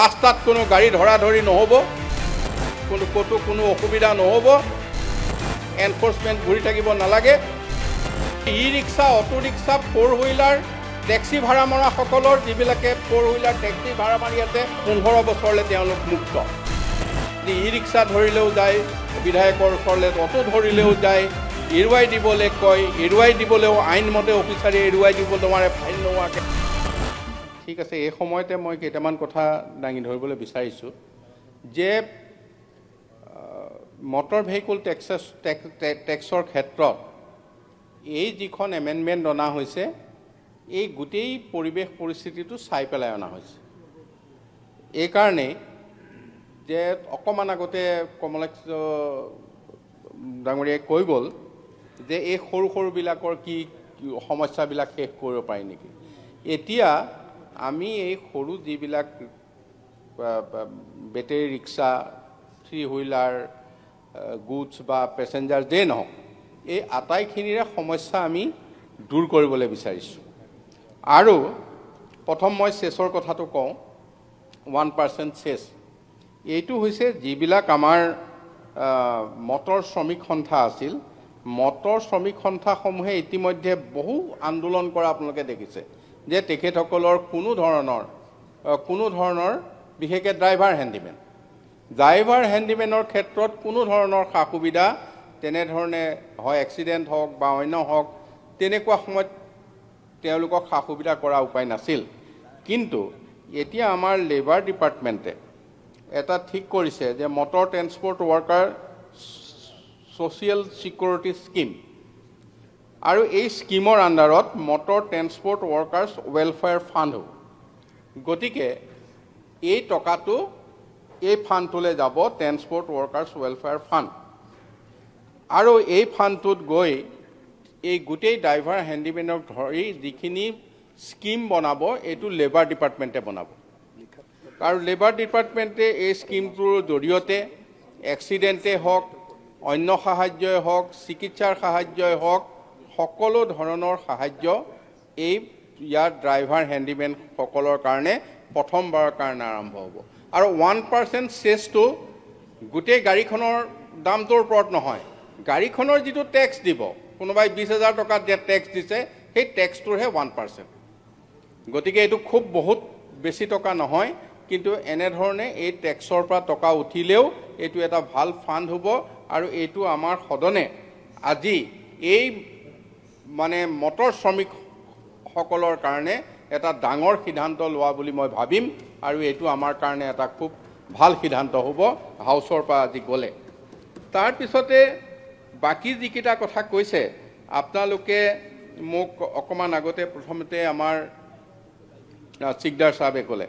ৰাস্তাত কোনো গাড়ী ধৰা ধৰি নহ'ব কোনো ক'তো কোনো অসুবিধা নহ'ব এনফৰ্চমেণ্ট ঘূৰি থাকিব নালাগে e rickshaw auto rickshaw four wheeler taxi ভাড়া মৰাসকলৰ যিবিলাকে ফ'ৰ হুইলাৰ টেক্সি ভাড়া মাৰি আছে পোন্ধৰ বছৰলৈ তেওঁলোক মুক্ত ই ৰিক্সা ধৰিলেও যায় বিধায়কৰ ওচৰলৈ অটো ধৰিলেও যায় এৰুৱাই দিবলৈ কয় এৰুৱাই দিবলৈও আইনমতে অফিচাৰে এৰুৱাই দিব নোৱাৰে ফাইন নোহোৱাকৈ ঠিক আছে এই সময়তে মই কেইটামান কথা দাঙি ধৰিবলৈ বিচাৰিছোঁ যে মটৰ ভেহিকুল টেক্সেছ টেক্সৰ ক্ষেত্ৰত এই যিখন এমেণ্ডমেণ্ট অনা হৈছে এই গোটেই পৰিৱেশ পৰিস্থিতিটো চাই পেলাই অনা হৈছে এইকাৰণেই যে অকণমান আগতে কমলাক্ষ ডাঙৰীয়াই কৈ গ'ল যে এই সৰু সৰুবিলাকৰ কি সমস্যাবিলাক শেষ কৰিব পাৰি নেকি এতিয়া আমি এই সৰু যিবিলাক battery rickshaw three wheeler goods বা পেছেঞ্জাৰ যেই নহওক এই আটাইখিনিৰে সমস্যা আমি দূৰ কৰিবলৈ বিচাৰিছোঁ আৰু প্ৰথম মই চেছৰ কথাটো কওঁ ওৱান পাৰ্চেণ্ট চেছ এইটো হৈছে যিবিলাক আমাৰ মটৰ শ্ৰমিক সন্থা আছিল মটৰ শ্ৰমিক সন্থাসমূহে ইতিমধ্যে বহু আন্দোলন কৰা আপোনালোকে দেখিছে যে তেখেতসকলৰ কোনো ধৰণৰ কোনো ধৰণৰ বিশেষকৈ ড্ৰাইভাৰ হেণ্ডিমেন ড্ৰাইভাৰ হেণ্ডিমেনৰ ক্ষেত্ৰত কোনো ধৰণৰ সা সুবিধা তেনেধৰণে হয় এক্সিডেণ্ট হওক বা অন্য হওক তেনেকুৱা সময়ত তেওঁলোকক সা সুবিধা কৰা উপায় নাছিল কিন্তু এতিয়া আমাৰ লেবাৰ ডিপাৰ্টমেণ্টে এটা ঠিক কৰিছে যে motor transport worker social security scheme আৰু এই স্কিমৰ আণ্ডাৰত motor transport workers welfare fund হ'ব গতিকে এই টকাটো এই ফাণ্ডটোলৈ যাব ট্ৰেন্সপৰ্ট ৱৰ্কাৰ্ছ ৱেলফেয়াৰ ফাণ্ড আৰু এই ফাণ্ডটোত গৈ এই গোটেই ড্ৰাইভাৰ হেণ্ডিমেনক ধৰি যিখিনি স্কিম বনাব এইটো লেবাৰ ডিপাৰ্টমেণ্টে বনাব আৰু লেবাৰ ডিপাৰ্টমেণ্টে এই স্কিমটোৰ জৰিয়তে এক্সিডেণ্টেই হওক অন্য সাহাৰ্যই হওক চিকিৎসাৰ সাহাৰ্যই হওক সকলো ধৰণৰ সাহায্য এই ইয়াৰ ড্ৰাইভাৰ হেণ্ডিমেনসকলৰ কাৰণে প্ৰথমবাৰৰ কাৰণে আৰম্ভ হ'ব আৰু ওৱান পাৰ্চেণ্ট চেছটো গোটেই গাড়ীখনৰ দামটোৰ ওপৰত নহয় গাড়ীখনৰ যিটো টেক্স দিব কোনোবাই বিছ হাজাৰ টকা টেক্স দিছে সেই টেক্সটোৰহে ওৱান পাৰ্চেণ্ট গতিকে এইটো খুব বহুত বেছি টকা নহয় কিন্তু এনেধৰণে এই টেক্সৰ পৰা টকা উঠিলেও এইটো এটা ভাল ফাণ্ড হ'ব আৰু এইটো আমাৰ সদনে আজি এই মানে মটৰ শ্ৰমিকসকলৰ কাৰণে এটা ডাঙৰ সিদ্ধান্ত লোৱা বুলি মই ভাবিম আৰু এইটো আমাৰ কাৰণে এটা খুব ভাল সিদ্ধান্ত হ'ব হাউচৰ পৰা আজি গ'লে তাৰপিছতে বাকী যিকেইটা কথা কৈছে আপোনালোকে মোক অকণমান আগতে প্ৰথমতে আমাৰ চিকদাৰ চাহাবে ক'লে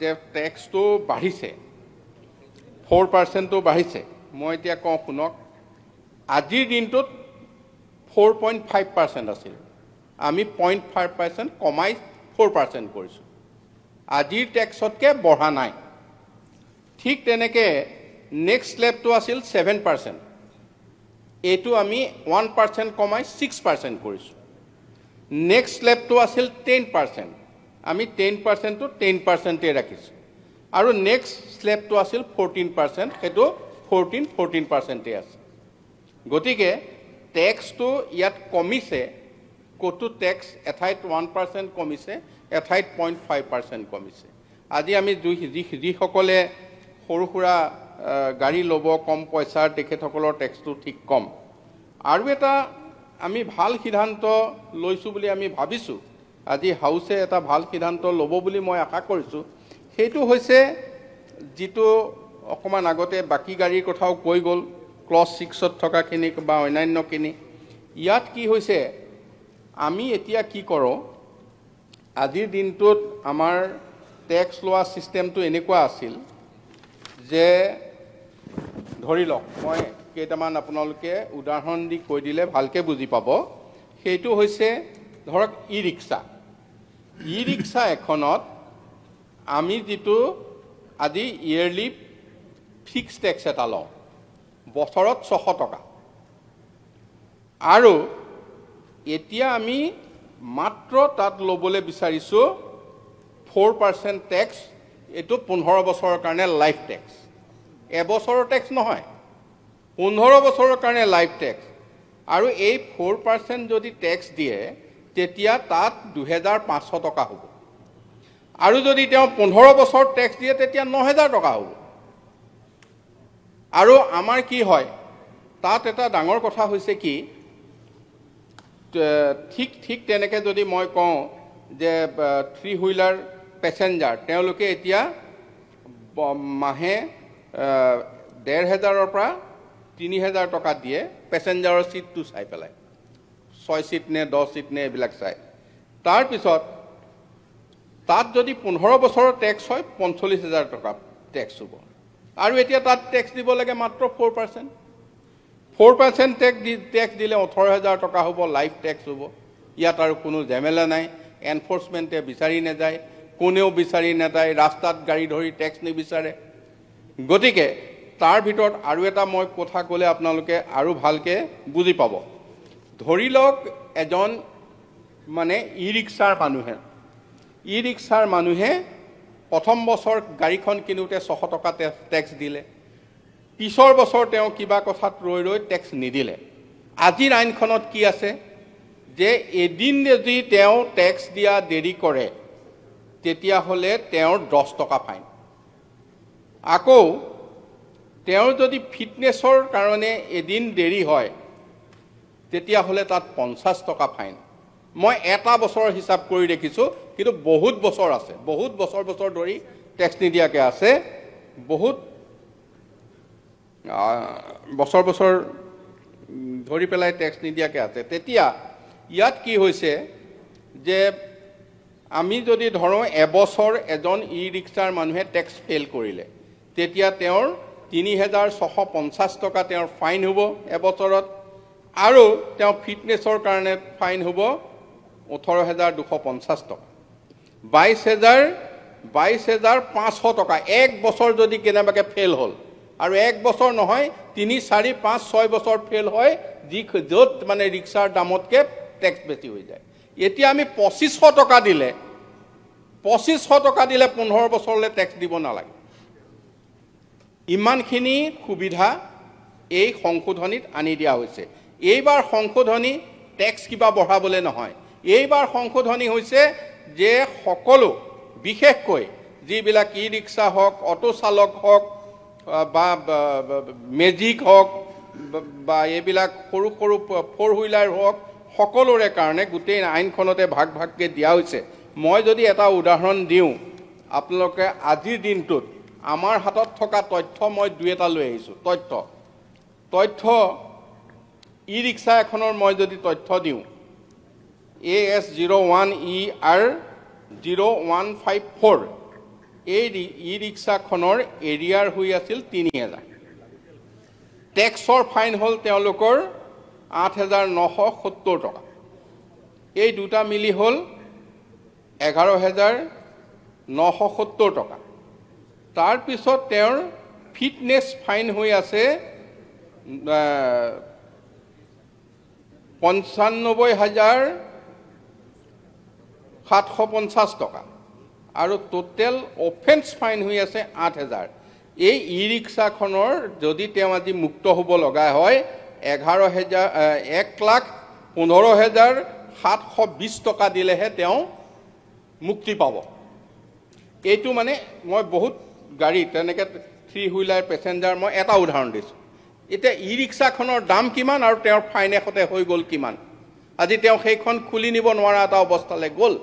যে টেক্সটো বাঢ়িছে ফ'ৰ পাৰ্চেণ্টটো বাঢ়িছে মই এতিয়া কওঁ শুনক আজিৰ দিনটোত ফ'ৰ পইণ্ট ফাইভ পাৰ্চেণ্ট আছিল আমি পইণ্ট ফাইভ পাৰ্চেণ্ট কমাই ফ'ৰ পাৰ্চেণ্ট কৰিছোঁ আজিৰ টেক্সতকৈ বঢ়া নাই ঠিক তেনেকৈ নেক্সট লেপটো আছিল ছেভেন পাৰ্চেণ্ট এইটো আমি ওৱান পাৰ্চেণ্ট কমাই ছিক্স পাৰ্চেণ্ট কৰিছোঁ নেক্সট লেপটো আছিল টেন পাৰ্চেণ্ট আমি টেন পাৰ্চেণ্টটো টেন পাৰ্চেণ্টেই ৰাখিছোঁ আৰু নেক্সট শ্লেপটো আছিল ফ'ৰ্টিন পাৰ্চেণ্ট সেইটো ফ'ৰ্টিন ফ'ৰ্টিন পাৰ্চেণ্টেই আছে গতিকে টেক্সটো ইয়াত কমিছে ক'তো টেক্স এঠাইত ওৱান পাৰ্চেণ্ট কমিছে এঠাইত পইণ্ট ফাইভ পাৰ্চেণ্ট কমিছে আজি আমি যিসকলে সৰু সুৰা গাড়ী ল'ব কম পইচাৰ তেখেতসকলৰ টেক্সটো ঠিক কম আৰু এটা আমি ভাল সিদ্ধান্ত লৈছোঁ বুলি আমি ভাবিছোঁ আজি হাউছে এটা ভাল সিদ্ধান্ত ল'ব বুলি মই আশা কৰিছোঁ সেইটো হৈছে যিটো অকণমান আগতে বাকী গাড়ীৰ কথাও কৈ গ'ল ক্লছ ছিক্সত থকাখিনিক বা অন্যান্যখিনি ইয়াত কি হৈছে আমি এতিয়া কি কৰোঁ আজিৰ দিনটোত আমাৰ টেক্স লোৱা ছিষ্টেমটো এনেকুৱা আছিল যে ধৰি লওক মই কেইটামান আপোনালোকে উদাহৰণ দি কৈ দিলে ভালকৈ বুজি পাব সেইটো হৈছে ধৰক ই ৰিক্সা ই ৰিক্সা এখনত আমি যিটো আজি ইয়েৰলি ফিক্স টেক্স এটা লওঁ বছৰত ছশ টকা আৰু এতিয়া আমি মাত্ৰ তাত ল'বলৈ বিচাৰিছোঁ ফ'ৰ পাৰ্চেণ্ট টেক্স এইটো পোন্ধৰ বছৰৰ কাৰণে লাইফ টেক্স এবছৰৰ টেক্স নহয় পোন্ধৰ বছৰৰ কাৰণে লাইফ টেক্স আৰু এই ফ'ৰ পাৰ্চেণ্ট যদি টেক্স দিয়ে তেতিয়া তাত দুহেজাৰ পাঁচশ টকা হ'ব আৰু যদি তেওঁ পোন্ধৰ বছৰ টেক্স দিয়ে তেতিয়া ন হেজাৰ টকা হ'ব আৰু আমাৰ কি হয় তাত এটা ডাঙৰ কথা হৈছে কি ঠিক ঠিক তেনেকৈ যদি মই কওঁ যে থ্ৰী হুইলাৰ পেচেঞ্জাৰ তেওঁলোকে এতিয়া মাহে ডেৰ হেজাৰৰ পৰা তিনি হেজাৰ টকা দিয়ে পেচেঞ্জাৰৰ ছিটটো চাই পেলাই ছয় ছিট নে দহ ছিট নে এইবিলাক চাই তাৰপিছত তাত যদি পোন্ধৰ বছৰৰ টেক্স হয় পঞ্চল্লিছ হেজাৰ টকা টেক্স হ'ব আৰু এতিয়া তাত টেক্স দিব লাগে মাত্ৰ four percent four percent tax দি টেক্স দিলে ওঠৰ হেজাৰ টকা হ'ব লাইফ টেক্স হ'ব ইয়াত আৰু কোনো জেমেলা নাই এনফৰ্চমেণ্টে বিচাৰি নাযায় কোনেও বিচাৰি নাযায় ৰাস্তাত গাড়ী ধৰি টেক্স নিবিচাৰে গতিকে তাৰ ভিতৰত আৰু এটা মই কথা ক'লে আপোনালোকে আৰু ভালকৈ বুজি পাব ধৰি লওক এজন মানে ই ৰিক্সাৰ মানুহে ই ৰিক্সাৰ মানুহে প্ৰথম বছৰ গাড়ীখন কিনোতে ছশ টকা টেক্স দিলে পিছৰ বছৰ তেওঁ কিবা কথাত ৰৈ ৰৈ টেক্স নিদিলে আজিৰ আইনখনত কি আছে যে এদিন যদি তেওঁ টেক্স দিয়া দেৰি কৰে তেতিয়াহ'লে তেওঁৰ দহ টকা ফাইন আকৌ তেওঁৰ যদি ফিটনেছৰ কাৰণে এদিন দেৰি হয় তেতিয়াহ'লে তাত পঞ্চাছ টকা ফাইন মই এটা বছৰৰ হিচাপ কৰি দেখিছোঁ কিন্তু বহুত বছৰ আছে বহুত বছৰ বছৰ ধৰি টেক্স নিদিয়াকৈ আছে বহুত বছৰ বছৰ ধৰি পেলাই টেক্স নিদিয়াকৈ আছে তেতিয়া ইয়াত কি হৈছে যে আমি যদি ধৰোঁ এবছৰ এজন ই ৰিক্সাৰ মানুহে টেক্স ফেইল কৰিলে তেতিয়া তেওঁৰ তিনি হেজাৰ ছশ পঞ্চাছ টকা তেওঁৰ ফাইন হ'ব এবছৰত আৰু তেওঁ ফিটনেছৰ কাৰণে ফাইন হ'ব ওঠৰ হেজাৰ দুশ পঞ্চাছ টকা বাইছ হেজাৰ বাইছ হেজাৰ পাঁচশ টকা এক বছৰ যদি কেনেবাকৈ ফেইল হ'ল আৰু এক বছৰ নহয় তিনি চাৰি পাঁচ ছয় বছৰ ফেইল হয় যি য'ত মানে ৰিক্সাৰ দামতকৈ টেক্স বেছি হৈ যায় এতিয়া আমি পঁচিছশ টকা দিলে পঁচিছশ টকা দিলে পোন্ধৰ বছৰলৈ টেক্স দিব নালাগে ইমানখিনি সুবিধা এই সংশোধনীত আনি দিয়া হৈছে এইবাৰ সংশোধনী টেক্স কিবা বঢ়াবলৈ নহয় এইবাৰ সংশোধনী হৈছে যে সকলো বিশেষকৈ যিবিলাক ই ৰিক্সা হওক অটো চালক হওক বা মেজিক হওক বা এইবিলাক সৰু সৰু ফ'ৰ হুইলাৰ হওক সকলোৰে কাৰণে গোটেই আইনখনতে ভাগ ভাগকৈ দিয়া হৈছে মই যদি এটা উদাহৰণ দিওঁ আপোনালোকে আজিৰ দিনটোত আমাৰ হাতত থকা তথ্য মই দুই এটা লৈ আহিছোঁ তথ্য তথ্য ই ৰিক্সা এখনৰ মই যদি তথ্য দিওঁ A S zero' one E R zero' one five four এই ই ৰিক্সাখনৰ এৰিয়াৰ হৈ আছিল তিনি হেজাৰ টেক্সৰ ফাইন হ'ল তেওঁলোকৰ আঠ হেজাৰ নশ সত্তৰ টকা এই দুটা মিলি হ'ল এঘাৰ হেজাৰ নশ সত্তৰ টকা তাৰপিছত তেওঁৰ ফিটনেছ ফাইন হৈ আছে পঞ্চান্নব্বৈ হাজাৰ সাতশ পঞ্চাছ টকা আৰু টোটেল অফেন্স ফাইন হৈ আছে আঠ হেজাৰ এই ই ৰিক্সাখনৰ যদি তেওঁ আজি মুক্ত হ'ব লগা হয় এঘাৰ হেজাৰ এক লাখ পোন্ধৰ হেজাৰ সাতশ বিছ টকা দিলেহে তেওঁ মুক্তি পাব এইটো মানে মই বহুত গাড়ী তেনেকৈ থ্ৰী হুইলাৰ পেচেঞ্জাৰ মই এটা উদাহৰণ দিছোঁ এতিয়া ই ৰিক্সাখনৰ দাম কিমান আৰু তেওঁৰ ফাইন হৈ গ'ল কিমান আজি তেওঁ সেইখন খুলি নিব নোৱাৰা এটা অৱস্থালৈ গ'ল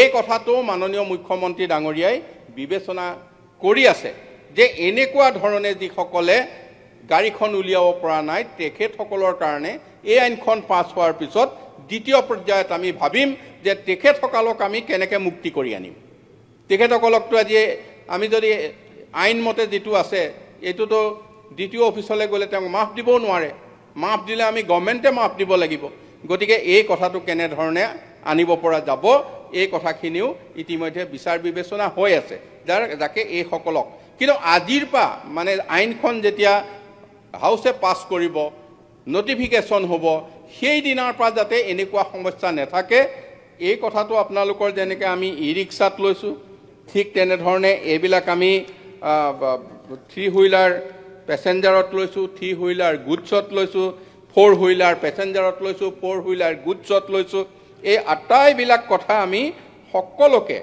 এই কথাটো মাননীয় মুখ্যমন্ত্ৰী ডাঙৰীয়াই বিবেচনা কৰি আছে যে এনেকুৱা ধৰণে যিসকলে গাড়ীখন উলিয়াব পৰা নাই তেখেতসকলৰ কাৰণে এই আইনখন পাছ হোৱাৰ পিছত দ্বিতীয় পৰ্যায়ত আমি ভাবিম যে তেখেতসকলক আমি কেনেকৈ মুক্তি কৰি আনিম তেখেতসকলকতো আজি আমি যদি আইনমতে যিটো আছে এইটোতো দ্বিতীয় অফিচলৈ গ'লে তেওঁক মাফ দিবও নোৱাৰে মাফ দিলে আমি গভমেণ্টে মাফ দিব লাগিব গতিকে এই কথাটো কেনেধৰণে আনিব পৰা যাব এই কথাখিনিও ইতিমধ্যে বিচাৰ বিবেচনা হৈ আছে যাৰ যাকে এইসকলক কিন্তু আজিৰ পৰা মানে আইনখন যেতিয়া হাউছে পাছ কৰিব নটিফিকেশ্যন হ'ব সেইদিনাৰ পৰা যাতে এনেকুৱা সমস্যা নাথাকে এই কথাটো আপোনালোকৰ যেনেকৈ আমি ই ৰিক্সাত লৈছোঁ ঠিক তেনেধৰণে এইবিলাক আমি থ্ৰী হুইলাৰ পেছেঞ্জাৰত লৈছোঁ থ্ৰী হুইলাৰ গুডছত লৈছোঁ ফ'ৰ হুইলাৰ পেছেঞ্জাৰত লৈছোঁ ফ'ৰ হুইলাৰ গুডছত লৈছোঁ এই আটাইবিলাক কথা আমি সকলোকে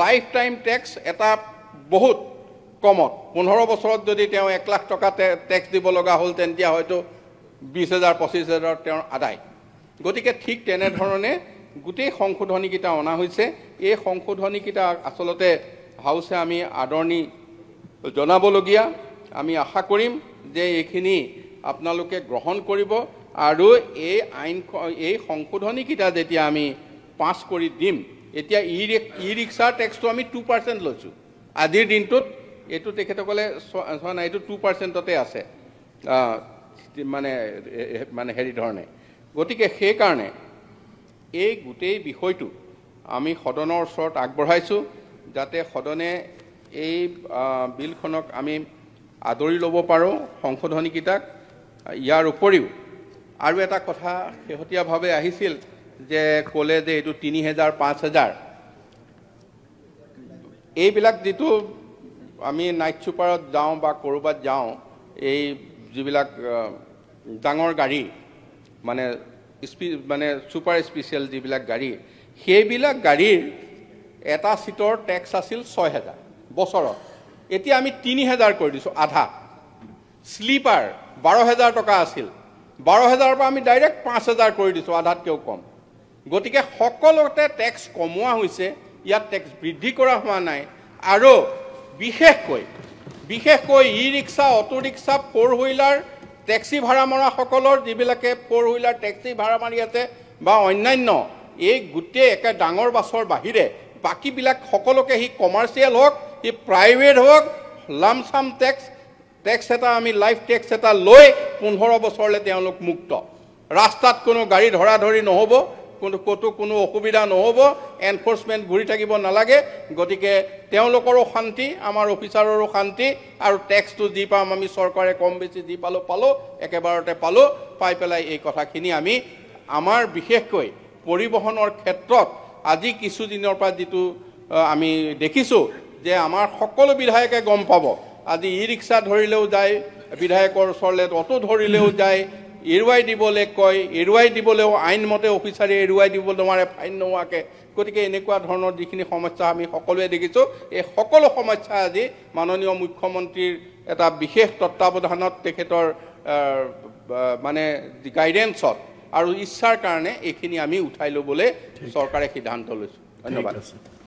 লাইফ টাইম টেক্স এটা বহুত কমত পোন্ধৰ বছৰত যদি তেওঁ এক লাখ টকা টেক্স দিব লগা হ'ল তেন্তে হয়তো বিছ হেজাৰ পঁচিছ হেজাৰ তেওঁৰ আদায় গতিকে ঠিক তেনেধৰণে গোটেই সংশোধনীকেইটা অনা হৈছে এই সংশোধনীকেইটা আচলতে হাউছে আমি আদৰণি জনাবলগীয়া আমি আশা কৰিম যে এইখিনি আপোনালোকে গ্ৰহণ কৰিব আৰু এই আইন এই সংশোধনীকেইটা যেতিয়া আমি পাছ কৰি দিম এতিয়া ই ই ৰিক্সাৰ টেক্সটো আমি টু পাৰ্চেণ্ট লৈছোঁ আজিৰ দিনটোত এইটো তেখেতসকলে চোৱা নাই এইটো টু পাৰ্চেণ্টতে আছে মানে মানে হেৰি ধৰণে গতিকে সেইকাৰণে এই গোটেই বিষয়টো আমি সদনৰ ওচৰত আগবঢ়াইছোঁ যাতে সদনে এই বিলখনক আমি আদৰি ল'ব পাৰোঁ সংশোধনীকেইটাক ইয়াৰ উপৰিও আৰু এটা কথা শেহতীয়াভাৱে আহিছিল যে ক'লে যে এইটো তিনি হেজাৰ পাঁচ হেজাৰ এইবিলাক যিটো আমি নাইট ছুপাৰত যাওঁ বা ক'ৰবাত যাওঁ এই যিবিলাক ডাঙৰ গাড়ী মানে স্পি মানে ছুপাৰ স্পেচিয়েল যিবিলাক গাড়ী সেইবিলাক গাড়ীৰ এটা ছিটৰ টেক্স আছিল ছয় হেজাৰ বছৰত এতিয়া আমি তিনি হেজাৰ কৰি দিছোঁ আধা শ্লিপাৰ বাৰ হেজাৰ টকা আছিল বাৰ হেজাৰৰ পৰা আমি ডাইৰেক্ট পাঁচ হেজাৰ কৰি দিছোঁ আধাতকৈও কম গতিকে সকলোতে টেক্স কমোৱা হৈছে ইয়াত টেক্স বৃদ্ধি কৰা হোৱা নাই আৰু বিশেষকৈ বিশেষকৈ e rickshaw auto rickshaw four wheeler taxi ভাড়া মৰাসকলৰ যিবিলাকে ফ'ৰ হুইলাৰ টেক্সি ভাড়া মাৰি আছে বা অন্যান্য এই গোটেই একে ডাঙৰ বাছৰ বাহিৰে বাকীবিলাক সকলোকে সি কমাৰ্চিয়েল হওক সি প্ৰাইভেট হওক লামচাম টেক্স টেক্স এটা আমি লাইফ টেক্স এটা লৈ পোন্ধৰ বছৰলৈ তেওঁলোক মুক্ত ৰাস্তাত কোনো গাড়ী ধৰা ধৰি নহ'ব কোনো ক'তো কোনো অসুবিধা নহ'ব এনফৰ্চমেণ্ট ঘূৰি থাকিব নালাগে গতিকে তেওঁলোকৰো শান্তি আমাৰ অফিচাৰৰো শান্তি আৰু টেক্সটো যি পাম আমি চৰকাৰে কম বেছি যি পালোঁ পালোঁ একেবাৰতে পালোঁ পাই পেলাই এই কথাখিনি আমি আমাৰ বিশেষকৈ পৰিবহণৰ ক্ষেত্ৰত আজি কিছুদিনৰ পৰা যিটো আমি দেখিছোঁ যে আমাৰ সকলো বিধায়কে গম পাব আজি ই ৰিক্সা ধৰিলেও যায় বিধায়কৰ ওচৰলৈ অটো ধৰিলেও যায় এৰুৱাই দিবলৈ কয় এৰুৱাই দিবলৈও আইনমতে অফিচাৰে এৰুৱাই দিব নোৱাৰে ফাইন নোহোৱাকৈ গতিকে এনেকুৱা ধৰণৰ যিখিনি সমস্যা আমি সকলোৱে দেখিছোঁ এই সকলো সমস্যা আজি মাননীয় মুখ্যমন্ত্ৰীৰ এটা বিশেষ তত্বাৱধানত তেখেতৰ মানে গাইডেঞ্চত আৰু ইচ্ছাৰ কাৰণে এইখিনি আমি উঠাই ল'বলৈ চৰকাৰে সিদ্ধান্ত লৈছোঁ ধন্যবাদ